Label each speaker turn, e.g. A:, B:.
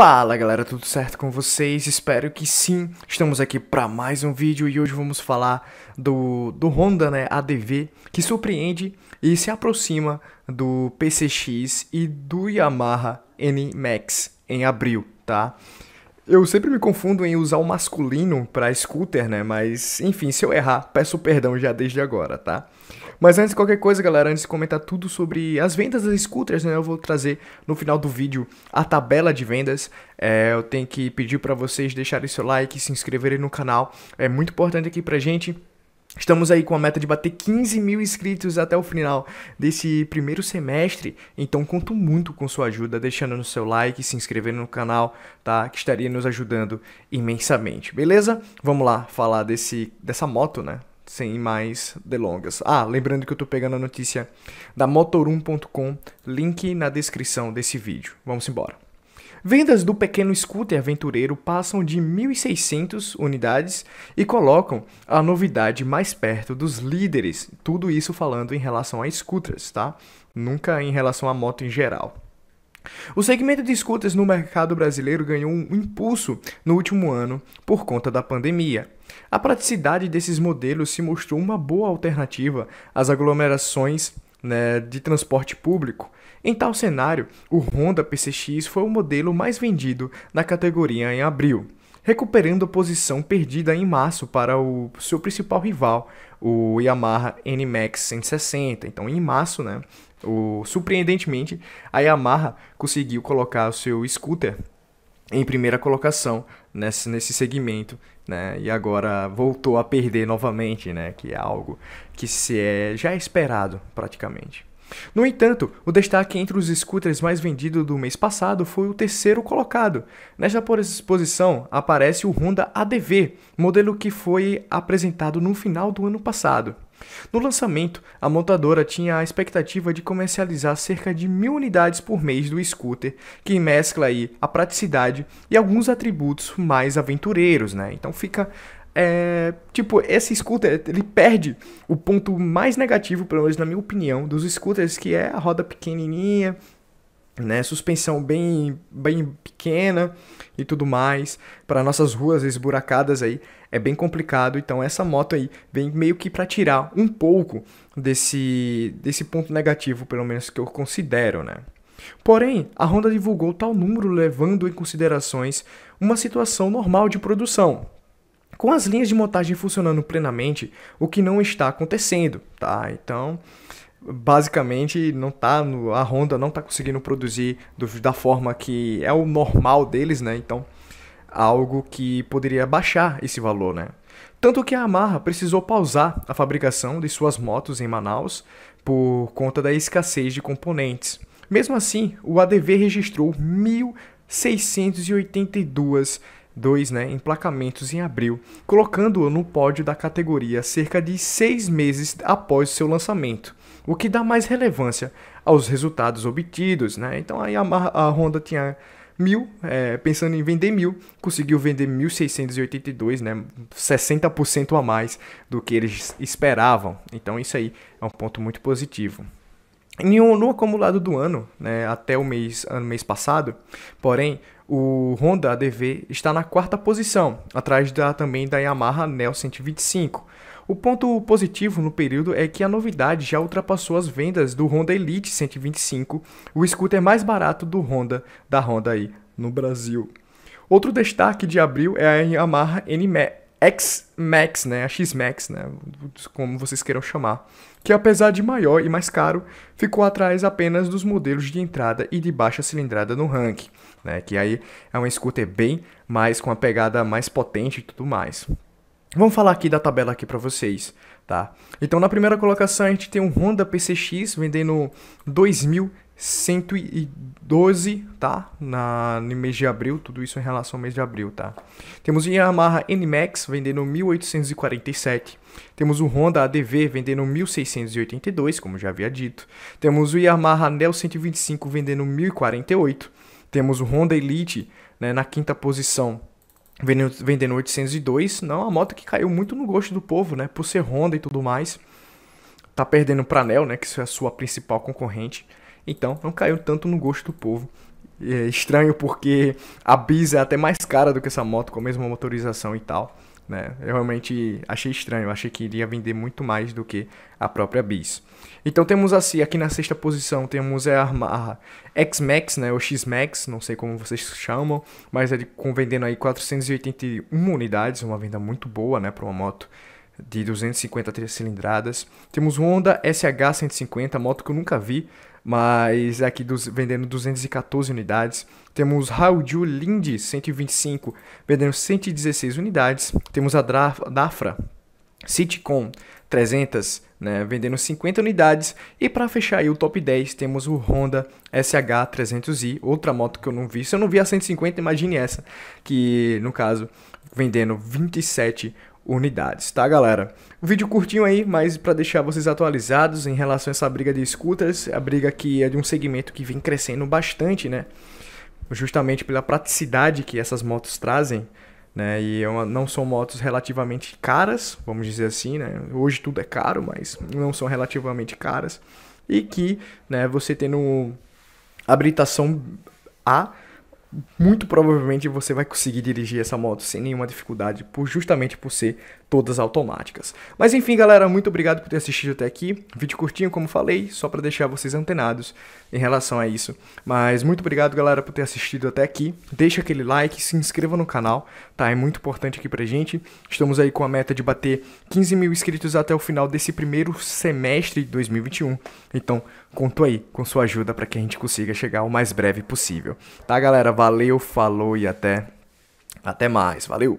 A: Fala galera, tudo certo com vocês? Espero que sim. Estamos aqui para mais um vídeo e hoje vamos falar do, do Honda né, ADV que surpreende e se aproxima do PCX e do Yamaha N Max em abril, tá? Eu sempre me confundo em usar o masculino para scooter, né? Mas, enfim, se eu errar, peço perdão já desde agora, tá? Mas antes de qualquer coisa, galera, antes de comentar tudo sobre as vendas das scooters, né? Eu vou trazer no final do vídeo a tabela de vendas. É, eu tenho que pedir para vocês deixarem seu like, se inscreverem no canal. É muito importante aqui pra gente. Estamos aí com a meta de bater 15 mil inscritos até o final desse primeiro semestre, então conto muito com sua ajuda, deixando no seu like, se inscrevendo no canal, tá? Que estaria nos ajudando imensamente, beleza? Vamos lá falar desse, dessa moto, né? Sem mais delongas. Ah, lembrando que eu tô pegando a notícia da motor1.com, link na descrição desse vídeo. Vamos embora. Vendas do pequeno scooter aventureiro passam de 1.600 unidades e colocam a novidade mais perto dos líderes. Tudo isso falando em relação a scooters, tá? Nunca em relação a moto em geral. O segmento de scooters no mercado brasileiro ganhou um impulso no último ano por conta da pandemia. A praticidade desses modelos se mostrou uma boa alternativa às aglomerações né, de transporte público. Em tal cenário, o Honda PCX foi o modelo mais vendido na categoria em abril, recuperando a posição perdida em março para o seu principal rival, o Yamaha NMAX 160. Então, em março, né, o, surpreendentemente, a Yamaha conseguiu colocar o seu scooter em primeira colocação nesse, nesse segmento, né? E agora voltou a perder novamente, né? Que é algo que se é já é esperado praticamente. No entanto, o destaque entre os scooters mais vendidos do mês passado foi o terceiro colocado. Nesta posição aparece o Honda ADV, modelo que foi apresentado no final do ano passado. No lançamento, a montadora tinha a expectativa de comercializar cerca de mil unidades por mês do scooter, que mescla aí a praticidade e alguns atributos mais aventureiros, né? Então fica é, tipo, esse scooter, ele perde o ponto mais negativo, pelo menos na minha opinião, dos scooters, que é a roda pequenininha, né, suspensão bem, bem pequena e tudo mais. Para nossas ruas esburacadas aí, é bem complicado. Então essa moto aí vem meio que para tirar um pouco desse, desse ponto negativo, pelo menos que eu considero, né? Porém, a Honda divulgou tal número levando em considerações uma situação normal de produção, com as linhas de montagem funcionando plenamente, o que não está acontecendo, tá? Então, basicamente não tá no, a Honda não está conseguindo produzir do, da forma que é o normal deles, né? Então, algo que poderia baixar esse valor, né? Tanto que a Amarra precisou pausar a fabricação de suas motos em Manaus por conta da escassez de componentes. Mesmo assim, o ADV registrou 1.682 dois né, emplacamentos em abril, colocando-o no pódio da categoria cerca de seis meses após seu lançamento, o que dá mais relevância aos resultados obtidos. Né? Então aí a, a Honda tinha mil, é, pensando em vender mil, conseguiu vender 1.682, né, 60% a mais do que eles esperavam. Então isso aí é um ponto muito positivo. No, no acumulado do ano, né, até o mês, ano, mês passado, porém, o Honda ADV está na quarta posição, atrás da, também da Yamaha Neo 125. O ponto positivo no período é que a novidade já ultrapassou as vendas do Honda Elite 125, o scooter mais barato do Honda da Honda aí no Brasil. Outro destaque de abril é a Yamaha NMAX, X Max, né, a X Max, né, como vocês queiram chamar, que apesar de maior e mais caro, ficou atrás apenas dos modelos de entrada e de baixa cilindrada no ranking, né? que aí é um scooter bem mais com a pegada mais potente e tudo mais. Vamos falar aqui da tabela aqui para vocês, tá? Então na primeira colocação a gente tem um Honda PCX vendendo 2.000 112, tá? Na, no mês de abril, tudo isso em relação ao mês de abril, tá? Temos o Yamaha NMAX vendendo 1847. Temos o Honda ADV vendendo 1682, como já havia dito. Temos o Yamaha Neo 125 vendendo 1048. Temos o Honda Elite né, na quinta posição, vendendo, vendendo 802. Não, é a moto que caiu muito no gosto do povo, né? Por ser Honda e tudo mais. Tá perdendo para Neo, né? Que é a sua principal concorrente. Então, não caiu tanto no gosto do povo. É estranho porque a Bis é até mais cara do que essa moto com a mesma motorização e tal. Né? Eu realmente achei estranho, achei que iria vender muito mais do que a própria Bis. Então temos assim, aqui na sexta posição temos é a, a X-Max, né, ou X-Max, não sei como vocês chamam, mas ele é com vendendo aí 481 unidades, uma venda muito boa, né, para uma moto de 250 cilindradas. Temos o Honda SH150, moto que eu nunca vi, mas é aqui dos, vendendo 214 unidades. Temos Raulju Lindy, 125, vendendo 116 unidades. Temos a Dafra Citicom, 300, né, vendendo 50 unidades. E para fechar aí o top 10, temos o Honda SH300i, outra moto que eu não vi. Se eu não vi a 150, imagine essa, que no caso vendendo 27 unidades, tá, galera? vídeo curtinho aí, mas para deixar vocês atualizados em relação a essa briga de scooters, a briga que é de um segmento que vem crescendo bastante, né? Justamente pela praticidade que essas motos trazem, né? E é não são motos relativamente caras, vamos dizer assim, né? Hoje tudo é caro, mas não são relativamente caras. E que, né, você tendo habilitação A, muito provavelmente você vai conseguir dirigir essa moto sem nenhuma dificuldade, por justamente por ser todas automáticas. Mas enfim, galera, muito obrigado por ter assistido até aqui. Vídeo curtinho, como falei, só para deixar vocês antenados em relação a isso. Mas muito obrigado, galera, por ter assistido até aqui. Deixa aquele like, se inscreva no canal, tá? É muito importante aqui pra gente. Estamos aí com a meta de bater 15 mil inscritos até o final desse primeiro semestre de 2021. Então, conto aí com sua ajuda para que a gente consiga chegar o mais breve possível. Tá, galera? Valeu, falou e até até mais. Valeu.